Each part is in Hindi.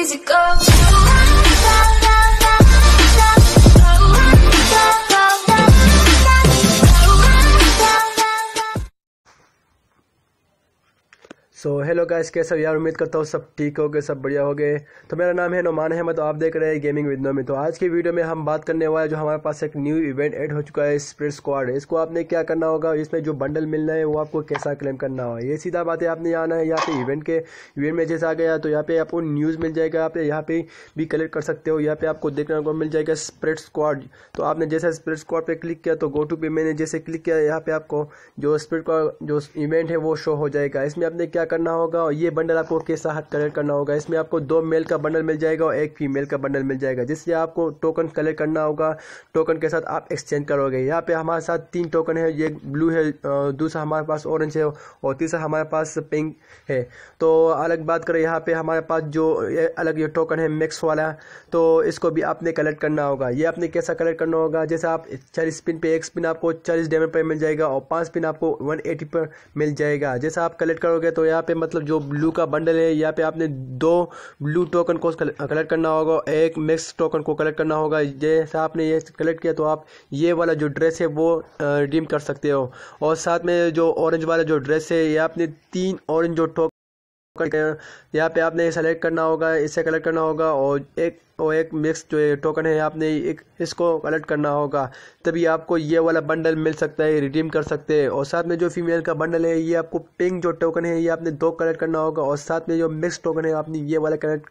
easy go. So hello guys कैसे हो यार उम्मीद करता हूँ सब ठीक हो गए सब बढ़िया हो गए तो मेरा नाम है नुमान अहमद तो आप देख रहे हैं गेमिंग विद नोमी तो आज की वीडियो में हम बात करने वाले जो हमारे पास एक न्यू इवेंट ऐड हो चुका है स्प्रेड स्क्वाड इसको आपने क्या करना होगा इसमें जो बंडल मिलना है वो आपको कैसा क्लेम करना होगा ये सीधा बात है आपने आना है यहाँ पे इवेंट के इवेंट में जैसे आ गया तो यहाँ पे आपको न्यूज़ मिल जाएगा आप यहाँ पे भी कलेक्ट कर सकते हो यहाँ पे आपको देखने को मिल जाएगा स्प्रेड स्क्वाड तो आपने जैसा स्प्रेड स्क्वाड पर क्लिक किया तो गो टू पे मैंने जैसे क्लिक किया यहाँ पे आपको जो स्प्रिट जो इवेंट है वो शो हो जाएगा इसमें आपने क्या करना होगा और ये बंडल आपको कैसा साथ कलेक्ट करना होगा इसमें आपको दो मेल का बंडल मिल जाएगा और एक फीमेल का बंडल मिल जाएगा जिससे आपको टोकन कलेक्ट करना होगा टोकन के साथ आप एक्सचेंज करोगे यहाँ पे हमारे साथ तीन टोकन है ये ब्लू है दूसरा हमारे पास ऑरेंज है और तीसरा हमारे पास पिंक है तो अलग बात करें यहाँ पे हमारे पास जो अलग ये टोकन है मिक्स वाला तो इसको भी आपने कलेक्ट करना होगा ये आपने कैसा कलेक्ट करना होगा जैसे आप चालीस पिन पर एक स्पिन आपको चालीस डेमन पर मिल जाएगा और पाँच पिन आपको वन एटी पर मिल जाएगा जैसा आप कलेक्ट करोगे तो यहाँ यहाँ पे मतलब जो ब्लू का बंडल है यहाँ पे आपने दो ब्लू टोकन को कलेक्ट करना होगा एक मिक्स टोकन को कलेक्ट करना होगा जैसा आपने ये कलेक्ट किया तो आप ये वाला जो ड्रेस है वो रिडीम कर सकते हो और साथ में जो ऑरेंज वाला जो ड्रेस है ये आपने तीन ऑरेंज जो टोकन यहाँ पे आपने सेलेक्ट करना होगा इसे कलेक्ट करना होगा और एक और एक मिक्स जो टोकन है आपने एक इसको कलेक्ट करना होगा तभी आपको ये वाला बंडल मिल सकता है रिडीम कर सकते हैं और साथ में जो फीमेल का बंडल है ये आपको पिंक जो टोकन है ये आपने दो कलेक्ट करना होगा और साथ में जो मिक्स टोकन है आपने ये वाला कलेक्ट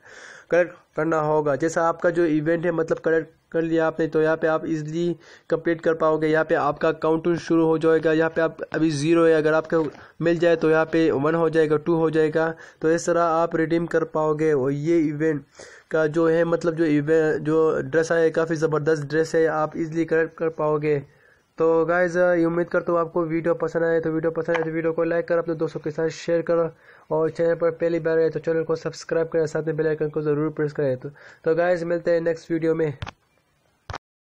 कलेक्ट करना होगा जैसा आपका जो इवेंट है मतलब कलेक्ट कर लिया आपने तो यहाँ पे आप इजली कंप्लीट कर पाओगे यहाँ पे आपका काउंटिंग शुरू हो जाएगा यहाँ पे आप अभी ज़ीरो है अगर आपको मिल जाए तो यहाँ पे वन हो जाएगा टू हो जाएगा तो इस तरह आप रिडीम कर पाओगे और ये इवेंट का जो है मतलब जो जो ड्रेस है काफ़ी ज़बरदस्त ड्रेस है आप इजीली कलेक्ट कर पाओगे तो गाइज उम्मीद करता हूँ आपको वीडियो पसंद आए तो वीडियो पसंद आए तो वीडियो को लाइक कर अपने दोस्तों के साथ शेयर करो और चैनल पर पहली बार आए तो चैनल को सब्सक्राइब करें साथ में बेल आइकन को ज़रूर प्रेस करें तो, तो गाइज मिलते हैं नेक्स्ट वीडियो में